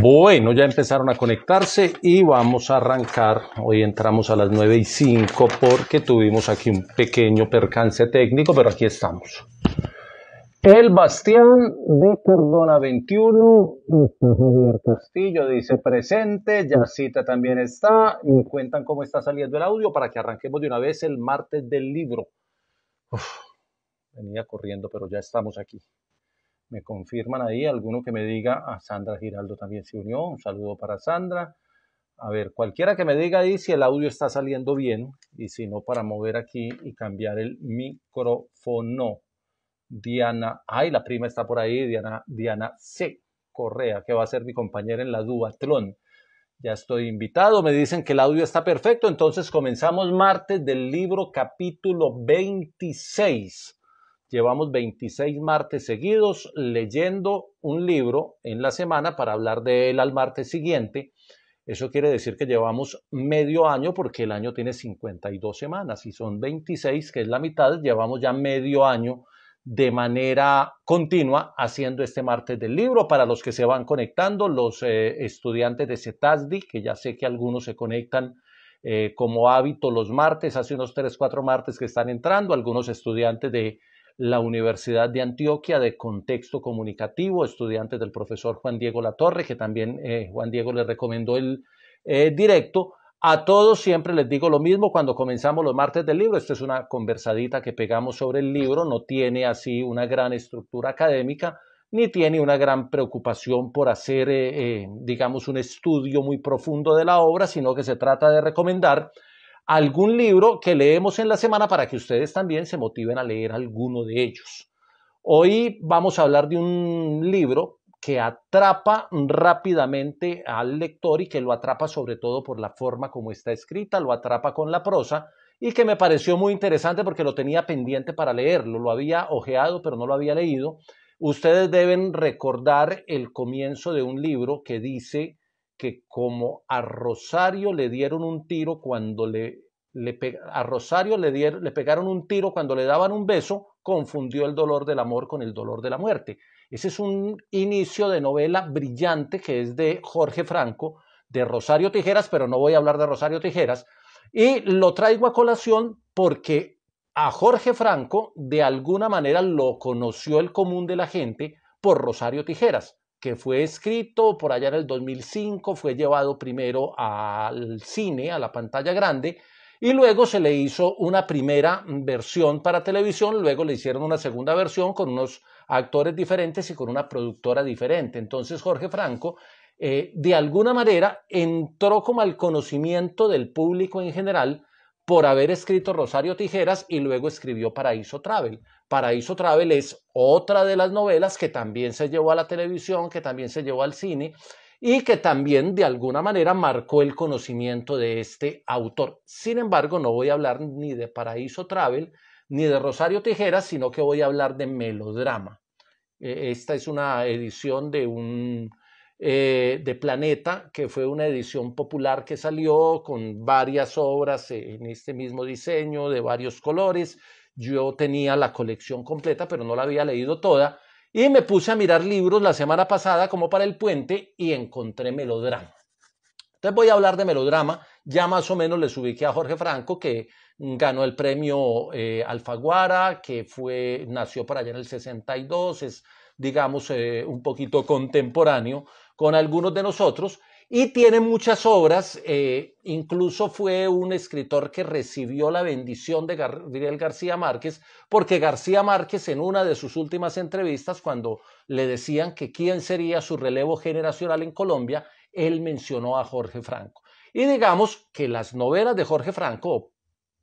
Bueno, ya empezaron a conectarse y vamos a arrancar. Hoy entramos a las 9 y 5 porque tuvimos aquí un pequeño percance técnico, pero aquí estamos. El Bastián de Cordona 21, Javier Castillo dice presente, Yacita también está. Me cuentan cómo está saliendo el audio para que arranquemos de una vez el martes del libro. venía corriendo, pero ya estamos aquí me confirman ahí, alguno que me diga, a ah, Sandra Giraldo también se unió, un saludo para Sandra. A ver, cualquiera que me diga ahí si el audio está saliendo bien y si no, para mover aquí y cambiar el micrófono. Diana, ay, la prima está por ahí, Diana, Diana C. Correa, que va a ser mi compañera en la Duatlón. Ya estoy invitado, me dicen que el audio está perfecto, entonces comenzamos martes del libro capítulo 26. Llevamos 26 martes seguidos leyendo un libro en la semana para hablar de él al martes siguiente. Eso quiere decir que llevamos medio año porque el año tiene 52 semanas y son 26, que es la mitad, llevamos ya medio año de manera continua haciendo este martes del libro. Para los que se van conectando, los eh, estudiantes de CETASDI, que ya sé que algunos se conectan eh, como hábito los martes, hace unos 3, 4 martes que están entrando, algunos estudiantes de la Universidad de Antioquia de Contexto Comunicativo, estudiantes del profesor Juan Diego Latorre, que también eh, Juan Diego le recomendó el eh, directo. A todos siempre les digo lo mismo cuando comenzamos los martes del libro. Esta es una conversadita que pegamos sobre el libro, no tiene así una gran estructura académica, ni tiene una gran preocupación por hacer, eh, digamos, un estudio muy profundo de la obra, sino que se trata de recomendar algún libro que leemos en la semana para que ustedes también se motiven a leer alguno de ellos. Hoy vamos a hablar de un libro que atrapa rápidamente al lector y que lo atrapa sobre todo por la forma como está escrita, lo atrapa con la prosa y que me pareció muy interesante porque lo tenía pendiente para leerlo, lo había ojeado pero no lo había leído. Ustedes deben recordar el comienzo de un libro que dice que como a Rosario le dieron un tiro cuando le, a Rosario le, le pegaron un tiro cuando le daban un beso, confundió el dolor del amor con el dolor de la muerte. Ese es un inicio de novela brillante que es de Jorge Franco, de Rosario Tijeras, pero no voy a hablar de Rosario Tijeras. Y lo traigo a colación porque a Jorge Franco de alguna manera lo conoció el común de la gente por Rosario Tijeras que fue escrito por allá en el 2005, fue llevado primero al cine, a la pantalla grande, y luego se le hizo una primera versión para televisión, luego le hicieron una segunda versión con unos actores diferentes y con una productora diferente. Entonces Jorge Franco, eh, de alguna manera, entró como al conocimiento del público en general por haber escrito Rosario Tijeras y luego escribió Paraíso Travel. Paraíso Travel es otra de las novelas que también se llevó a la televisión, que también se llevó al cine y que también de alguna manera marcó el conocimiento de este autor. Sin embargo, no voy a hablar ni de Paraíso Travel ni de Rosario Tijeras, sino que voy a hablar de melodrama. E-, esta es una edición de un eh, de Planeta, que fue una edición popular que salió con varias obras en este mismo diseño, de varios colores. Yo tenía la colección completa, pero no la había leído toda. Y me puse a mirar libros la semana pasada como para el puente y encontré melodrama. Entonces voy a hablar de melodrama. Ya más o menos les ubiqué a Jorge Franco, que ganó el premio eh, Alfaguara, que fue, nació para allá en el 62, es, digamos, eh, un poquito contemporáneo con algunos de nosotros y tiene muchas obras. Eh, incluso fue un escritor que recibió la bendición de Gabriel García Márquez, porque García Márquez en una de sus últimas entrevistas, cuando le decían que quién sería su relevo generacional en Colombia, él mencionó a Jorge Franco. Y digamos que las novelas de Jorge Franco,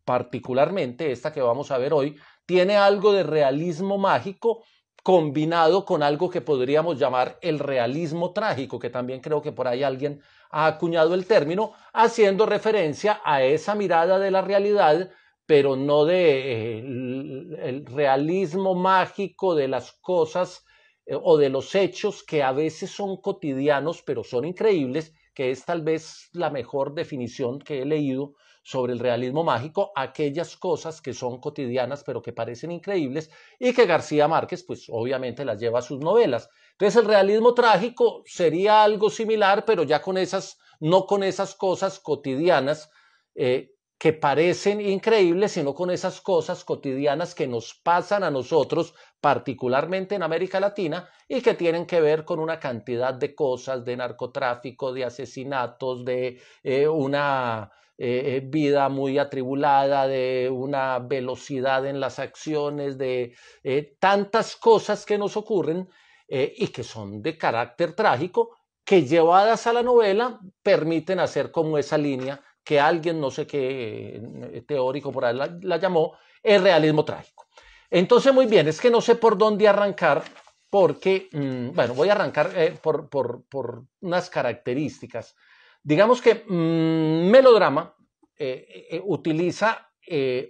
particularmente esta que vamos a ver hoy, tiene algo de realismo mágico combinado con algo que podríamos llamar el realismo trágico, que también creo que por ahí alguien ha acuñado el término, haciendo referencia a esa mirada de la realidad, pero no de eh, el, realismo mágico de las cosas eh, o de los hechos que a veces son cotidianos, pero son increíbles, que es tal vez la mejor definición que he leído sobre el realismo mágico, aquellas cosas que son cotidianas pero que parecen increíbles y que García Márquez pues obviamente las lleva a sus novelas. Entonces el realismo trágico sería algo similar pero ya con esas, no con esas cosas cotidianas eh, que parecen increíbles, sino con esas cosas cotidianas que nos pasan a nosotros, particularmente en América Latina, y que tienen que ver con una cantidad de cosas, de narcotráfico, de asesinatos, de eh, una eh, eh, vida muy atribulada, de una velocidad en las acciones, de eh, tantas cosas que nos ocurren y que son de carácter trágico, que llevadas a la novela permiten hacer como esa línea que alguien, no sé qué teórico por ahí la, llamó, el realismo trágico. Entonces, muy bien, es que no sé por dónde arrancar porque, mm, bueno, voy a arrancar por, por unas características Digamos que mm, melodrama eh, eh, eh, utiliza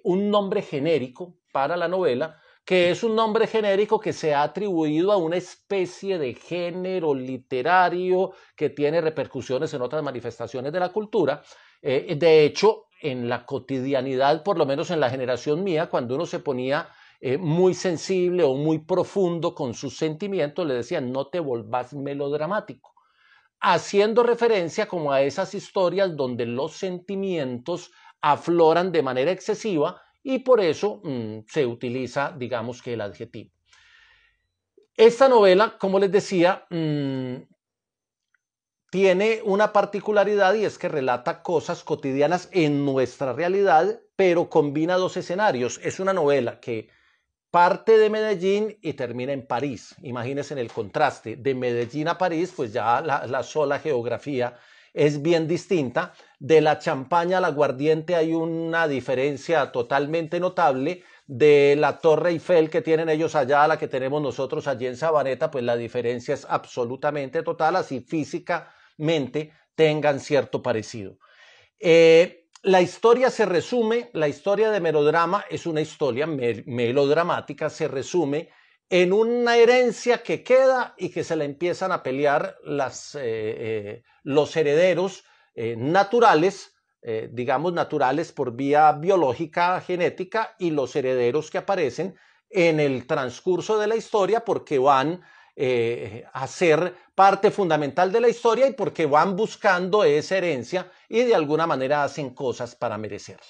un nombre genérico para la novela, que es un nombre genérico que se ha atribuido a una especie de género literario que tiene repercusiones en otras manifestaciones de la cultura. de hecho, en la cotidianidad, por lo menos en la generación mía, cuando uno se ponía muy sensible o muy profundo con sus sentimientos, le decían, no te volvás melodramático haciendo referencia como a esas historias donde los sentimientos afloran de manera excesiva y por eso mm, se utiliza, digamos que el adjetivo. Esta novela, como les decía, mm, tiene una particularidad y es que relata cosas cotidianas en nuestra realidad, pero combina dos escenarios. Es una novela que parte de Medellín y termina en París. Imagínense en el contraste. De Medellín a París, pues ya la, sola geografía es bien distinta. De la champaña al aguardiente hay una diferencia totalmente notable. De la Torre Eiffel que tienen ellos allá a la que tenemos nosotros allí en Sabaneta, pues la diferencia es absolutamente total, así físicamente tengan cierto parecido. Eh, la historia se resume, la historia de melodrama es una historia melodramática, se resume en una herencia que queda y que se la empiezan a pelear eh, eh, los herederos eh, naturales, digamos naturales por vía biológica, genética, y los herederos que aparecen en el transcurso de la historia porque van eh, hacer parte fundamental de la historia y porque van buscando esa herencia y de alguna manera hacen cosas para merecerla.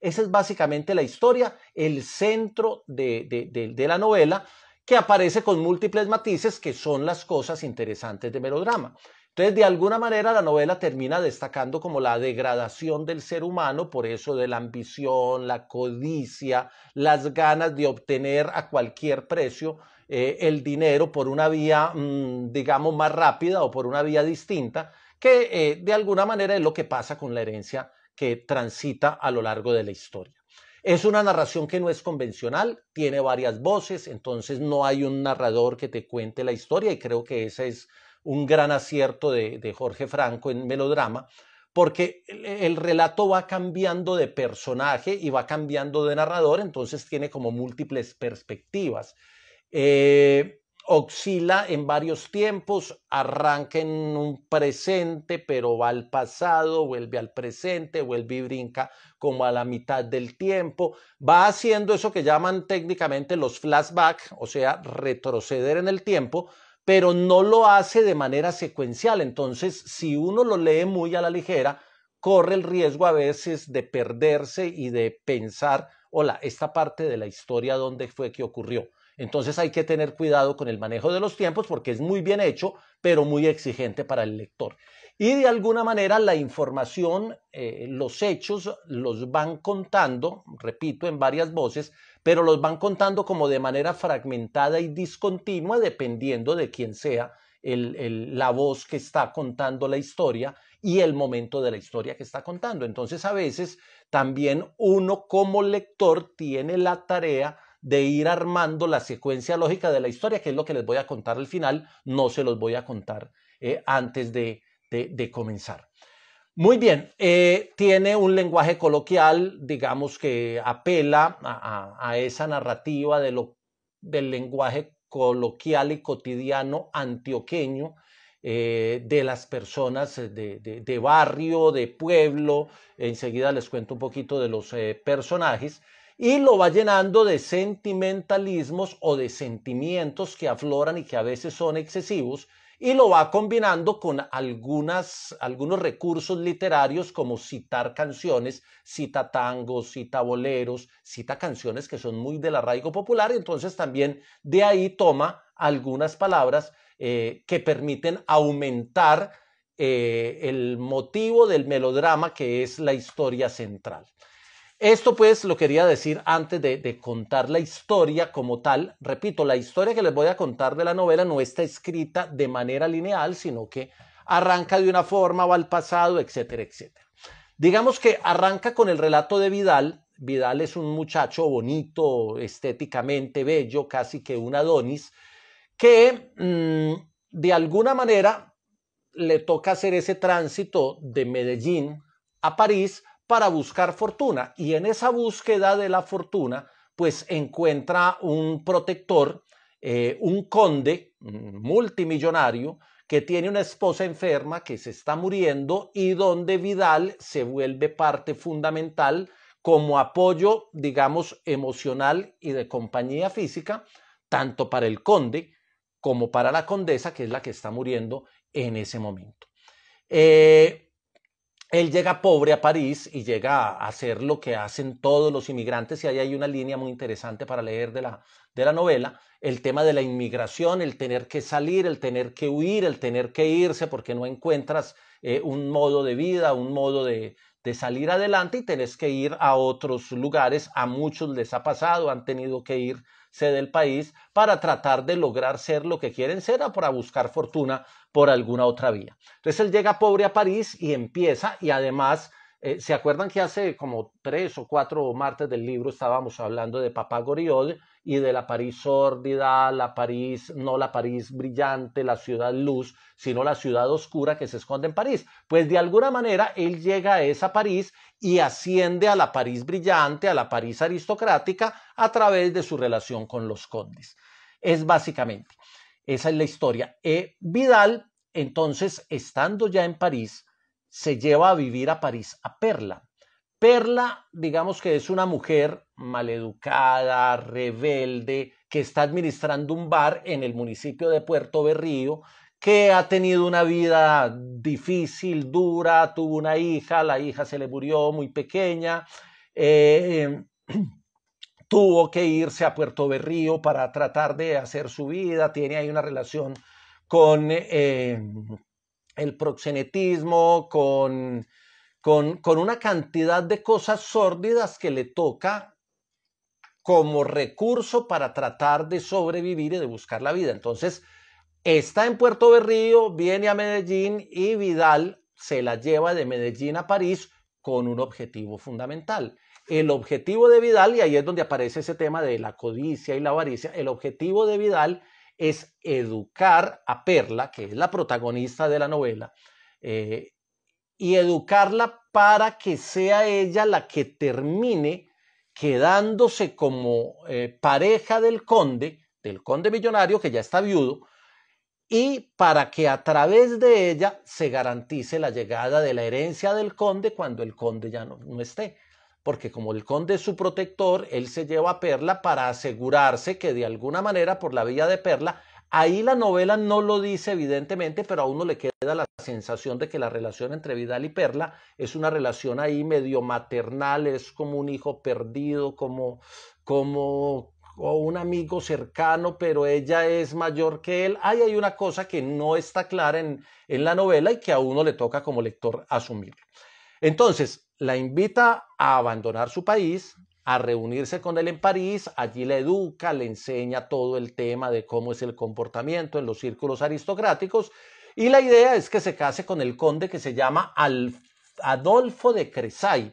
Esa es básicamente la historia, el centro de, de, de la novela, que aparece con múltiples matices que son las cosas interesantes de melodrama. Entonces, de alguna manera, la novela termina destacando como la degradación del ser humano, por eso de la ambición, la codicia, las ganas de obtener a cualquier precio, eh, el dinero por una vía, mm, digamos, más rápida o por una vía distinta, que eh, de alguna manera es lo que pasa con la herencia que transita a lo largo de la historia. Es una narración que no es convencional, tiene varias voces, entonces no hay un narrador que te cuente la historia y creo que ese es un gran acierto de, de Jorge Franco en Melodrama, porque el relato va cambiando de personaje y va cambiando de narrador, entonces tiene como múltiples perspectivas. Eh, oscila en varios tiempos, arranca en un presente, pero va al pasado, vuelve al presente, vuelve y brinca como a la mitad del tiempo, va haciendo eso que llaman técnicamente los flashbacks, o sea, retroceder en el tiempo, pero no lo hace de manera secuencial. Entonces, si uno lo lee muy a la ligera, corre el riesgo a veces de perderse y de pensar, hola, esta parte de la historia, ¿dónde fue que ocurrió? Entonces hay que tener cuidado con el manejo de los tiempos porque es muy bien hecho, pero muy exigente para el lector. Y de alguna manera la información, eh, los hechos los van contando, repito, en varias voces, pero los van contando como de manera fragmentada y discontinua dependiendo de quién sea la voz que está contando la historia y el momento de la historia que está contando. Entonces a veces también uno como lector tiene la tarea de ir armando la secuencia lógica de la historia, que es lo que les voy a contar al final, no se los voy a contar eh, antes de, comenzar. Muy bien, eh, tiene un lenguaje coloquial, digamos que apela a, esa narrativa del lenguaje coloquial y cotidiano antioqueño, eh, de las personas de, barrio, de pueblo. Enseguida les cuento un poquito de los personajes y lo va llenando de sentimentalismos o de sentimientos que afloran y que a veces son excesivos y lo va combinando con algunas, algunos recursos literarios como citar canciones, cita tangos, cita boleros, cita canciones que son muy del arraigo popular y entonces también de ahí toma algunas palabras eh, que permiten aumentar eh, el motivo del melodrama que es la historia central. Esto pues lo quería decir antes de, contar la historia como tal. Repito, la historia que les voy a contar de la novela no está escrita de manera lineal, sino que arranca de una forma, va al pasado, etcétera, etcétera. Digamos que arranca con el relato de Vidal. Vidal es un muchacho bonito, estéticamente bello, casi que un Adonis, que mm, de alguna manera le toca hacer ese tránsito de Medellín a París para buscar fortuna y en esa búsqueda de la fortuna pues encuentra un protector, eh, un conde mm, multimillonario que tiene una esposa enferma que se está muriendo y donde Vidal se vuelve parte fundamental como apoyo, digamos, emocional y de compañía física, tanto para el conde como para la condesa, que es la que está muriendo en ese momento. Eh, él llega pobre a París y llega a hacer lo que hacen todos los inmigrantes, y ahí hay una línea muy interesante para leer de la, de la novela, el tema de la inmigración, el tener que salir, el tener que huir, el tener que irse porque no encuentras eh, un modo de vida, un modo de, de salir adelante y tenés que ir a otros lugares, a muchos les ha pasado, han tenido que irse del país para tratar de lograr ser lo que quieren ser o para buscar fortuna por alguna otra vía. Entonces él llega pobre a París y empieza y además... Eh, ¿Se acuerdan que hace como tres o cuatro martes del libro estábamos hablando de Papá Goriol y de la París sórdida, la París, no la París brillante, la ciudad luz, sino la ciudad oscura que se esconde en París? Pues de alguna manera él llega a esa París y asciende a la París brillante, a la París aristocrática, a través de su relación con los condes. Es básicamente. Esa es la historia. Eh, Vidal, entonces, estando ya en París, se lleva a vivir a París a Perla. Perla, digamos que es una mujer maleducada, rebelde, que está administrando un bar en el municipio de Puerto Berrío, que ha tenido una vida difícil, dura, tuvo una hija, la hija se le murió muy pequeña. eh, em, tuvo que irse a Puerto Berrío para tratar de hacer su vida, tiene ahí una relación con eh, el proxenetismo, con, con una cantidad de cosas sórdidas que le toca como recurso para tratar de sobrevivir y de buscar la vida. Entonces, está en Puerto Berrío, viene a Medellín y Vidal se la lleva de Medellín a París con un objetivo fundamental, el objetivo de Vidal, y ahí es donde aparece ese tema de la codicia y la avaricia, el objetivo de Vidal es educar a Perla, que es la protagonista de la novela, eh, y educarla para que sea ella la que termine quedándose como eh, pareja del conde, del conde millonario que ya está viudo, y para que a través de ella se garantice la llegada de la herencia del conde cuando el conde ya no esté porque como el conde es su protector, él se lleva a Perla para asegurarse que de alguna manera, por la vía de Perla, ahí la novela no lo dice evidentemente, pero a uno le queda la sensación de que la relación entre Vidal y Perla es una relación ahí medio maternal, es como un hijo perdido, como, como un amigo cercano, pero ella es mayor que él. Ahí hay una cosa que no está clara en, en, la novela y que a uno le toca como lector asumir. Entonces, la invita a abandonar su país, a reunirse con él en París, allí la educa, le enseña todo el tema de cómo es el comportamiento en los círculos aristocráticos y la idea es que se case con el conde que se llama Adolfo de Cresay,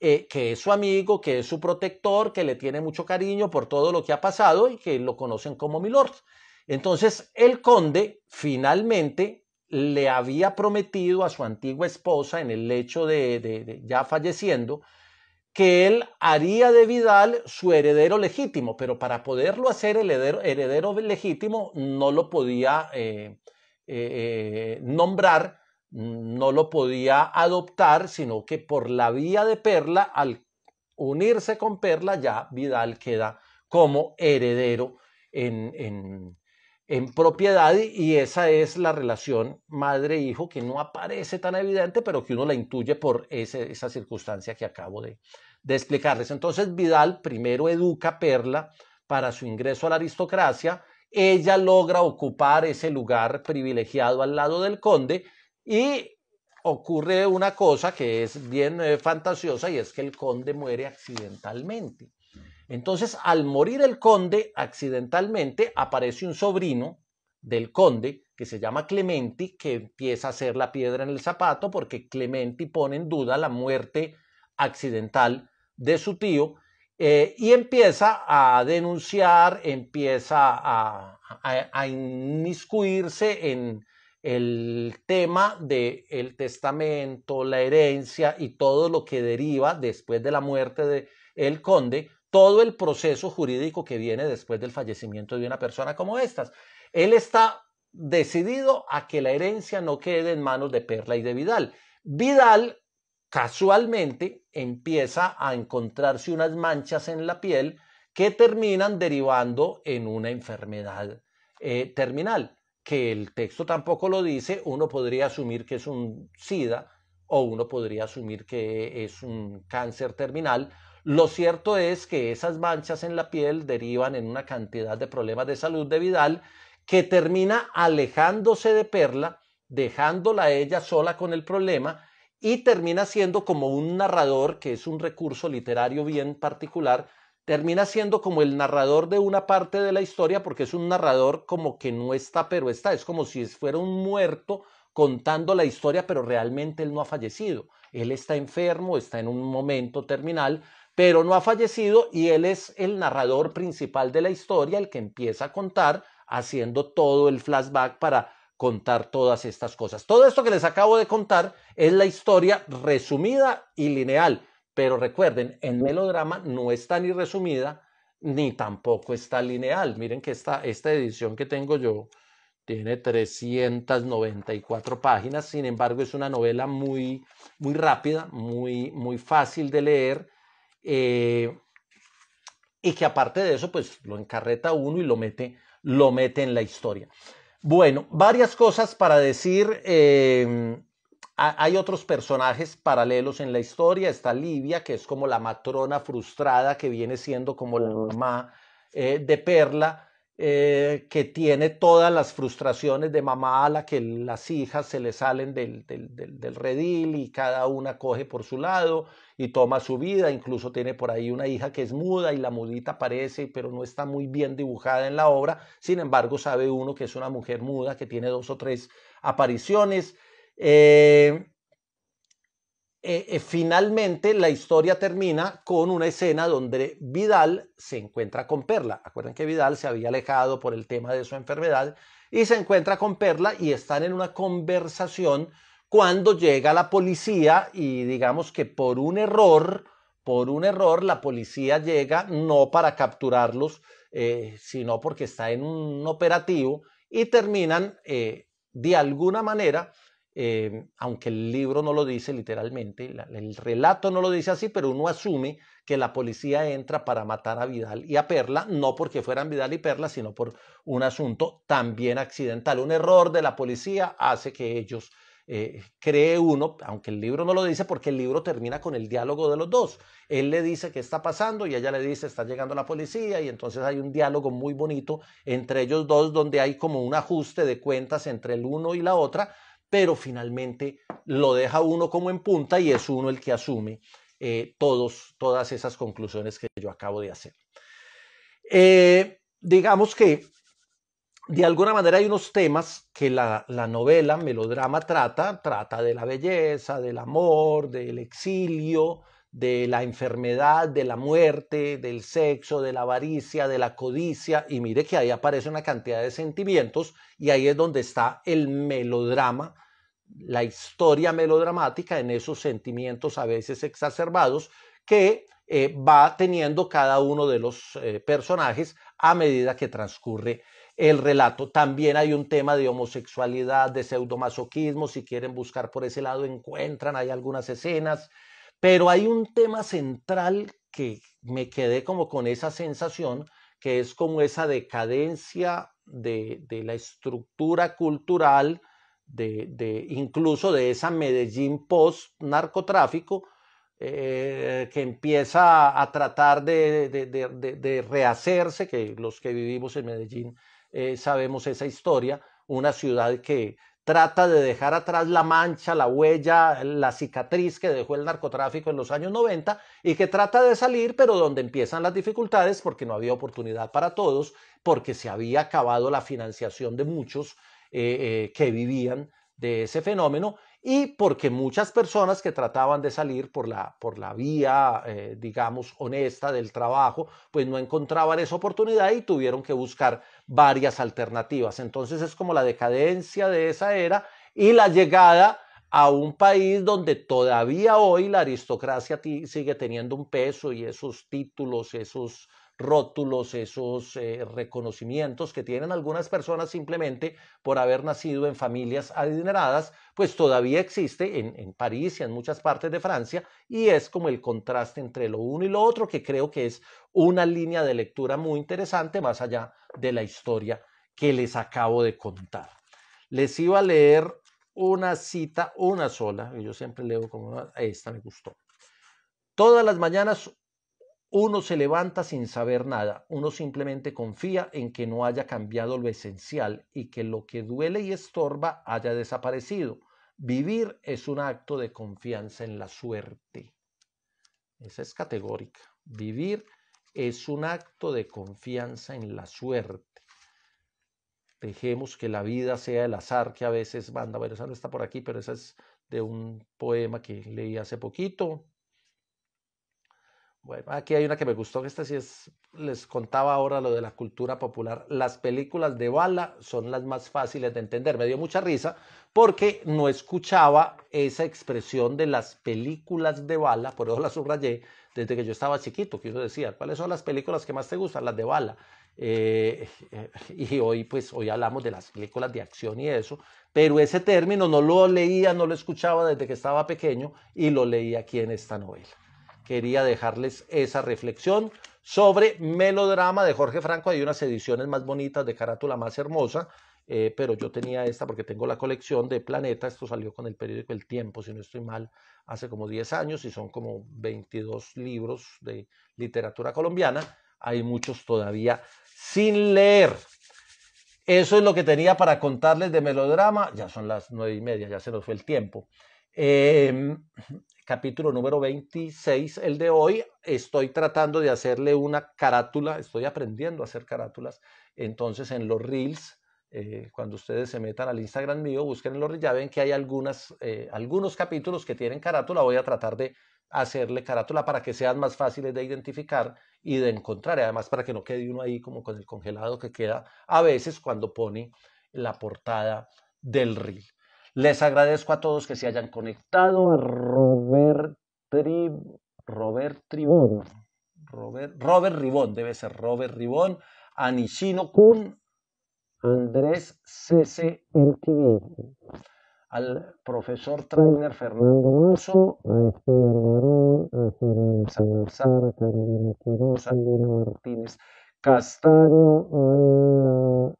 eh, que es su amigo, que es su protector, que le tiene mucho cariño por todo lo que ha pasado y que lo conocen como milord. Entonces el conde finalmente le había prometido a su antigua esposa en el lecho de, ya falleciendo que él haría de Vidal su heredero legítimo, pero para poderlo hacer el heredero, legítimo no lo podía eh, eh, eh, nombrar, no lo podía adoptar, sino que por la vía de Perla, al unirse con Perla, ya Vidal queda como heredero en, en, en propiedad y esa es la relación madre-hijo que no aparece tan evidente, pero que uno la intuye por esa circunstancia que acabo de, explicarles. Entonces Vidal primero educa a Perla para su ingreso a la aristocracia, ella logra ocupar ese lugar privilegiado al lado del conde y ocurre una cosa que es bien eh, fantasiosa y es que el conde muere accidentalmente. Entonces, al morir el conde, accidentalmente aparece un sobrino del conde que se llama Clementi, que empieza a hacer la piedra en el zapato porque Clementi pone en duda la muerte accidental de su tío eh, y empieza a denunciar, empieza a, a, inmiscuirse en el tema del testamento, la herencia y todo lo que deriva después de la muerte del conde todo el proceso jurídico que viene después del fallecimiento de una persona como estas. Él está decidido a que la herencia no quede en manos de Perla y de Vidal. Vidal casualmente empieza a encontrarse unas manchas en la piel que terminan derivando en una enfermedad eh, terminal, que el texto tampoco lo dice, uno podría asumir que es un SIDA o uno podría asumir que es un cáncer terminal lo cierto es que esas manchas en la piel derivan en una cantidad de problemas de salud de Vidal que termina alejándose de Perla, dejándola ella sola con el problema y termina siendo como un narrador, que es un recurso literario bien particular, termina siendo como el narrador de una parte de la historia porque es un narrador como que no está pero está, es como si fuera un muerto contando la historia pero realmente él no ha fallecido, él está enfermo, está en un momento terminal, pero no ha fallecido y él es el narrador principal de la historia, el que empieza a contar haciendo todo el flashback para contar todas estas cosas. Todo esto que les acabo de contar es la historia resumida y lineal, pero recuerden, el melodrama no está ni resumida ni tampoco está lineal. Miren que esta, esta edición que tengo yo tiene 394 páginas, sin embargo es una novela muy, muy rápida, muy, muy fácil de leer eh, y que aparte de eso, pues lo encarreta uno y lo mete, lo mete en la historia. Bueno, varias cosas para decir. Em, hay otros personajes paralelos en la historia. Está Livia, que es como la matrona frustrada que viene siendo como la mamá eh, de Perla. Eh, que tiene todas las frustraciones de mamá a la que las hijas se le salen del, del, del, del, redil y cada una coge por su lado y toma su vida. Incluso tiene por ahí una hija que es muda y la mudita aparece, pero no está muy bien dibujada en la obra. Sin embargo, sabe uno que es una mujer muda que tiene dos o tres apariciones. Eh, eh, eh, finalmente la historia termina con una escena donde Vidal se encuentra con Perla. Acuerden que Vidal se había alejado por el tema de su enfermedad y se encuentra con Perla y están en una conversación cuando llega la policía y digamos que por un error, por un error la policía llega no para capturarlos, eh, sino porque está en un operativo y terminan de alguna manera eh, aunque el libro no lo dice literalmente, el relato no lo dice así, pero uno asume que la policía entra para matar a Vidal y a Perla, no porque fueran Vidal y Perla, sino por un asunto también accidental. Un error de la policía hace que ellos eh, cree uno, aunque el libro no lo dice, porque el libro termina con el diálogo de los dos. Él le dice qué está pasando y ella le dice está llegando la policía y entonces hay un diálogo muy bonito entre ellos dos donde hay como un ajuste de cuentas entre el uno y la otra, pero finalmente lo deja uno como en punta y es uno el que asume eh, todas esas conclusiones que yo acabo de hacer. Eh, digamos que de alguna manera hay unos temas que la, novela melodrama trata, trata de la belleza, del amor, del exilio, de la enfermedad, de la muerte, del sexo, de la avaricia, de la codicia, y mire que ahí aparece una cantidad de sentimientos y ahí es donde está el melodrama, la historia melodramática en esos sentimientos a veces exacerbados que eh, va teniendo cada uno de los eh, personajes a medida que transcurre el relato. También hay un tema de homosexualidad, de pseudomasoquismo, si quieren buscar por ese lado encuentran, hay algunas escenas, pero hay un tema central que me quedé como con esa sensación, que es como esa decadencia de, de la estructura cultural, de, de, incluso de esa Medellín post-narcotráfico, eh, que empieza a tratar de, de, rehacerse, que los que vivimos en Medellín eh, sabemos esa historia, una ciudad que trata de dejar atrás la mancha, la huella, la cicatriz que dejó el narcotráfico en los años 90 y que trata de salir, pero donde empiezan las dificultades porque no había oportunidad para todos, porque se había acabado la financiación de muchos eh, eh, que vivían de ese fenómeno y porque muchas personas que trataban de salir por la, por la vía, eh, digamos, honesta del trabajo, pues no encontraban esa oportunidad y tuvieron que buscar varias alternativas. Entonces es como la decadencia de esa era y la llegada a un país donde todavía hoy la aristocracia sigue teniendo un peso y esos títulos, esos rótulos, esos eh, reconocimientos que tienen algunas personas simplemente por haber nacido en familias adineradas, pues todavía existe en, París y en muchas partes de Francia y es como el contraste entre lo uno y lo otro que creo que es una línea de lectura muy interesante más allá de la historia que les acabo de contar. Les iba a leer una cita, una sola, yo siempre leo como una, ah, esta me gustó. Todas las mañanas uno se levanta sin saber nada, uno simplemente confía en que no haya cambiado lo esencial y que lo que duele y estorba haya desaparecido. Vivir es un acto de confianza en la suerte. Esa es categórica. Vivir es un acto de confianza en la suerte. Dejemos que la vida sea el azar que a veces manda. Bueno, esa no está por aquí, pero esa es de un poema que leí hace poquito. Bueno, aquí hay una que me gustó, que esta sí es, les contaba ahora lo de la cultura popular. Las películas de bala son las más fáciles de entender. Me dio mucha risa porque no escuchaba esa expresión de las películas de bala, por eso la subrayé desde que yo estaba chiquito, que decir decía, ¿cuáles son las películas que más te gustan? Las de bala. Eh, y hoy, pues, hoy hablamos de las películas de acción y eso, pero ese término no lo leía, no lo escuchaba desde que estaba pequeño y lo leí aquí en esta novela quería dejarles esa reflexión sobre Melodrama de Jorge Franco. Hay unas ediciones más bonitas de carátula más hermosa, eh, pero yo tenía esta porque tengo la colección de Planeta. Esto salió con el periódico El Tiempo, si no estoy mal, hace como 10 años y son como 22 libros de literatura colombiana. Hay muchos todavía sin leer. Eso es lo que tenía para contarles de melodrama. Ya son las nueve y media, ya se nos fue el tiempo. Eh, capítulo número 26, el de hoy. Estoy tratando de hacerle una carátula, estoy aprendiendo a hacer carátulas. Entonces en los reels, eh, cuando ustedes se metan al Instagram mío, busquen en los reels, ya ven que hay algunas, eh, algunos capítulos que tienen carátula. Voy a tratar de hacerle carátula para que sean más fáciles de identificar y de encontrar. Además, para que no quede uno ahí como con el congelado que queda a veces cuando pone la portada del reel. Les agradezco a todos que se hayan conectado. A Robert, Robert Tribón. Robert, Ribón, debe ser Robert Ribón. A Kun. Andrés CCMTV. Al profesor trainer Fernando Mozo. A Esteban Salazar. A Carolina A Martínez Castaño.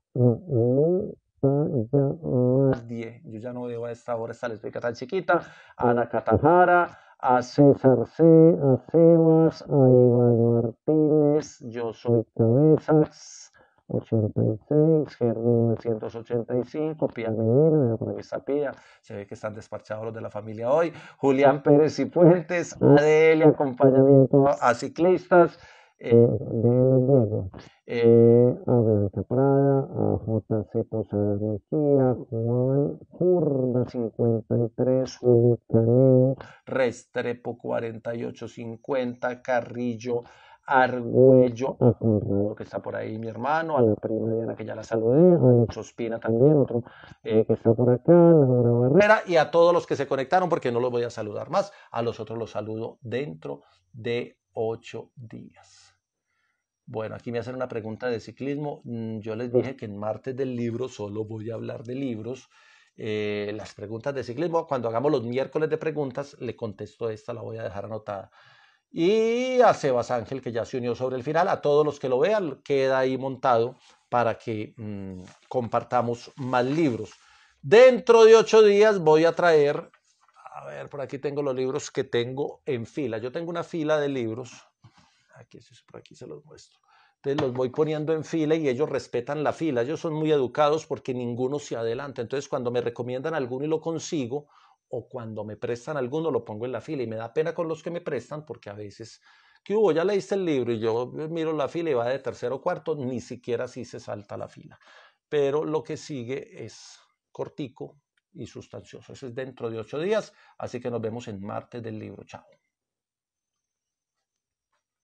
Las 10. Yo ya no veo a esta hora esta lesbica tan chiquita. Ah, a la ah, ah, Catajara, a César C, a Sebas, a Iván Martínez, yo soy Cabezas. 86, Germán 185, Pía Medina, revista se ve que están despachados los de la familia hoy, Julián Pérez y Puentes, Adelia, acompañamiento a ciclistas, eh, de Diego, eh, Prada, a JC de Mejía, Juan Curda 53, Restrepo 4850, Carrillo Argüello, ah, que está por ahí, mi hermano, a la prima Diana que ya la saludé, a también, otro eh, eh, que está por acá, Laura Barrera, y a todos los que se conectaron, porque no los voy a saludar más, a los otros los saludo dentro de ocho días. Bueno, aquí me hacen una pregunta de ciclismo. Mm, yo les dije que en martes del libro solo voy a hablar de libros. Eh, las preguntas de ciclismo, cuando hagamos los miércoles de preguntas, le contesto esta, la voy a dejar anotada. Y a Sebas Ángel, que ya se unió sobre el final, a todos los que lo vean, queda ahí montado para que mm, compartamos más libros. Dentro de ocho días voy a traer, a ver, por aquí tengo los libros que tengo en fila. Yo tengo una fila de libros Aquí, por aquí se los muestro. Entonces los voy poniendo en fila y ellos respetan la fila. Ellos son muy educados porque ninguno se adelanta. Entonces cuando me recomiendan alguno y lo consigo, o cuando me prestan alguno lo pongo en la fila. Y me da pena con los que me prestan porque a veces, ¿qué hubo? Ya leíste el libro y yo eh, miro la fila y va de tercero o cuarto, ni siquiera así se salta la fila. Pero lo que sigue es cortico y sustancioso. Eso es dentro de ocho días. Así que nos vemos en martes del libro. Chao.